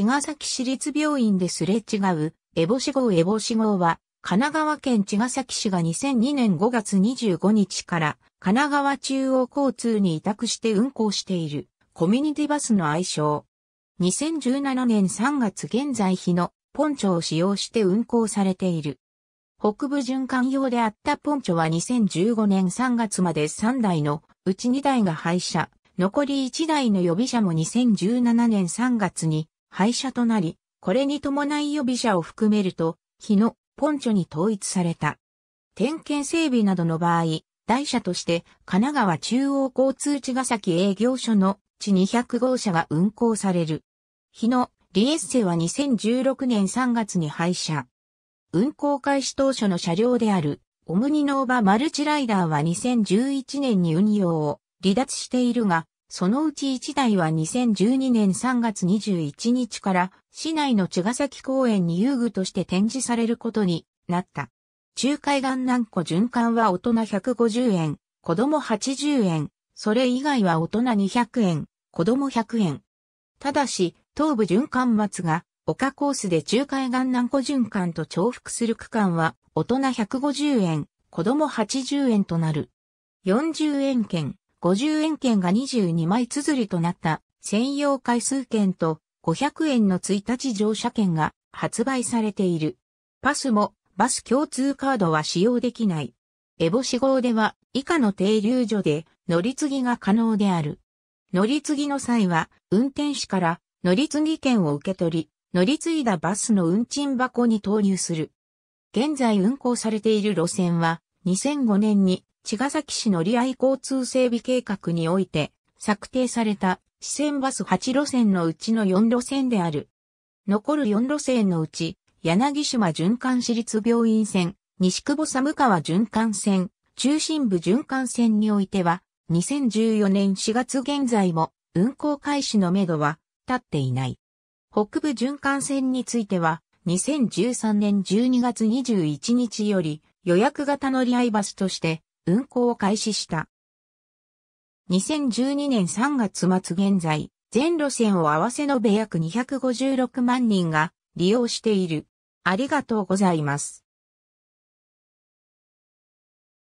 茅ヶ崎市立病院ですれ違う、エボシ号エボシ号は、神奈川県茅ヶ崎市が2002年5月25日から、神奈川中央交通に委託して運行している、コミュニティバスの愛称。2017年3月現在日のポンチョを使用して運行されている。北部循環用であったポンチョは2015年3月まで3台のうち2台が廃車、残り1台の予備車も2017年3月に廃車となり、これに伴い予備車を含めると、日野、ポンチョに統一された。点検整備などの場合、台車として神奈川中央交通茅ヶ崎営業所の地200号車が運行される。日野、リエッセは2016年3月に廃車。運行開始当初の車両であるオムニノーバマルチライダーは2011年に運用を離脱しているが、そのうち1台は2012年3月21日から市内の茅ヶ崎公園に遊具として展示されることになった。中海岸南湖循環は大人150円、子供80円、それ以外は大人200円、子供100円。ただし、東部循環末が丘コースで中海岸南湖循環と重複する区間は大人150円、子供80円となる。40円券。50円券が22枚綴りとなった専用回数券と500円の1日乗車券が発売されている。パスもバス共通カードは使用できない。エボシ号では以下の停留所で乗り継ぎが可能である。乗り継ぎの際は運転士から乗り継ぎ券を受け取り、乗り継いだバスの運賃箱に投入する。現在運行されている路線は2005年に茅ヶ崎市乗合交通整備計画において策定された支線バス8路線のうちの4路線である。残る4路線のうち、柳島循環市立病院線、西久保寒川循環線、中心部循環線においては、2014年4月現在も運行開始のめどは立っていない。北部循環線については、2013年12月21日より予約型乗り合いバスとして運行を開始した。2012年3月末現在、全路線を合わせ延べ約256万人が利用している。ありがとうございます。